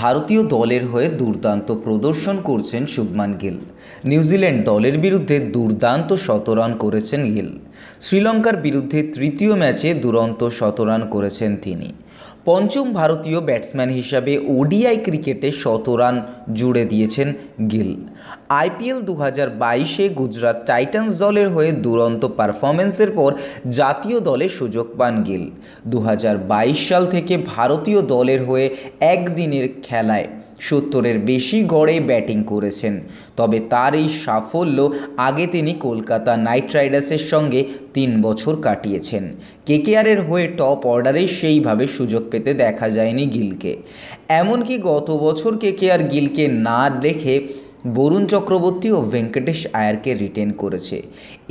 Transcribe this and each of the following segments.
ভারতীয় দলের হয়ে দুর্দান্ত প্রদর্শন করছেন শুভমান গিল নিউজিল্যান্ড দলের বিরুদ্ধে দুর্দান্ত শতরান করেছেন গিল শ্রীলঙ্কার বিরুদ্ধে তৃতীয় ম্যাচে দুরন্ত শতরান করেছেন তিনি পঞ্চম ভারতীয় ব্যাটসম্যান হিসাবে ওডিআই ক্রিকেটে শত রান জুড়ে দিয়েছেন গিল আইপিএল দু হাজার বাইশে গুজরাট টাইটান্স দলের হয়ে দুরন্ত পারফরমেন্সের পর জাতীয় দলে সুযোগ পান গিল দু সাল থেকে ভারতীয় দলের হয়ে একদিনের খেলায় সত্তরের বেশি গড়ে ব্যাটিং করেছেন তবে তার এই সাফল্য আগে তিনি কলকাতা নাইট রাইডার্সের সঙ্গে তিন বছর কাটিয়েছেন কেকেআরের হয়ে টপ অর্ডারে সেইভাবে সুযোগ পেতে দেখা যায়নি গিলকে এমনকি গত বছর কেকেআর গিলকে না দেখে বরুণ চক্রবর্তী ও ভেঙ্কটেশ আয়ারকে রিটেন করেছে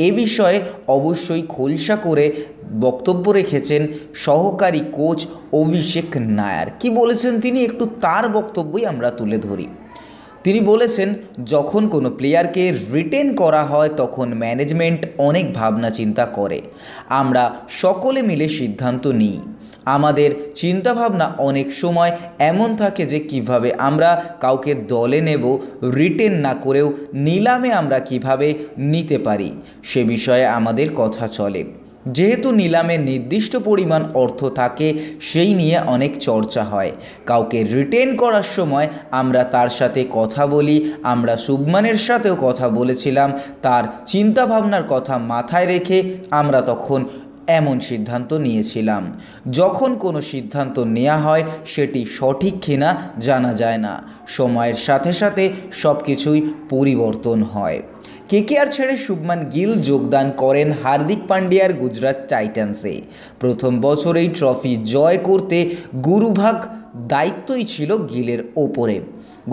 এ বিষয়ে অবশ্যই খোলসা করে বক্তব্য রেখেছেন সহকারী কোচ অভিষেক নায়ার কি বলেছেন তিনি একটু তার বক্তব্যই আমরা তুলে ধরি তিনি বলেছেন যখন কোনো প্লেয়ারকে রিটেন করা হয় তখন ম্যানেজমেন্ট অনেক ভাবনা চিন্তা করে আমরা সকলে মিলে সিদ্ধান্ত নিই আমাদের চিন্তাভাবনা অনেক সময় এমন থাকে যে কিভাবে আমরা কাউকে দলে নেব রিটেন না করেও নিলামে আমরা কিভাবে নিতে পারি সে বিষয়ে আমাদের কথা চলে যেহেতু নিলামে নির্দিষ্ট পরিমাণ অর্থ থাকে সেই নিয়ে অনেক চর্চা হয় কাউকে রিটেন করার সময় আমরা তার সাথে কথা বলি আমরা সুবমানের সাথেও কথা বলেছিলাম তার চিন্তাভাবনার কথা মাথায় রেখে আমরা তখন এমন সিদ্ধান্ত নিয়েছিলাম যখন কোনো সিদ্ধান্ত নেওয়া হয় সেটি সঠিক কিনা জানা যায় না সময়ের সাথে সাথে সব কিছুই পরিবর্তন হয় কেকেআর ছেড়ে শুভমান গিল যোগদান করেন হার্দিক পান্ডিয়ার গুজরাট টাইটান্সে প্রথম বছরেই ট্রফি জয় করতে গুরুভাগ দায়িত্বই ছিল গিলের ওপরে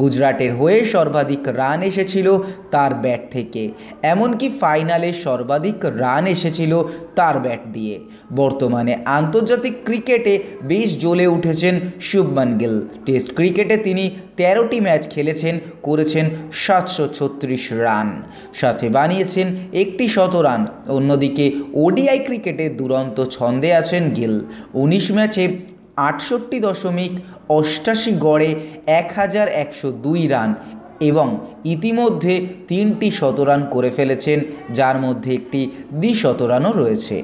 গুজরাটের হয়ে সর্বাধিক রান এসেছিল তার ব্যাট থেকে এমনকি ফাইনালে সর্বাধিক রান এসেছিল তার ব্যাট দিয়ে বর্তমানে আন্তর্জাতিক ক্রিকেটে বেশ জ্বলে উঠেছেন শুভমান গিল টেস্ট ক্রিকেটে তিনি তেরোটি ম্যাচ খেলেছেন করেছেন সাতশো ছত্রিশ রান সাথে বানিয়েছেন একটি শতরান অন্যদিকে ওডিআই ক্রিকেটে দুরন্ত ছন্দে আছেন গিল উনিশ ম্যাচে আটষট্টি দশমিক অষ্টাশি গড়ে এক হাজার একশো দুই রান এবং ইতিমধ্যে তিনটি শতরান করে ফেলেছেন যার মধ্যে একটি দ্বিশতরানও রয়েছে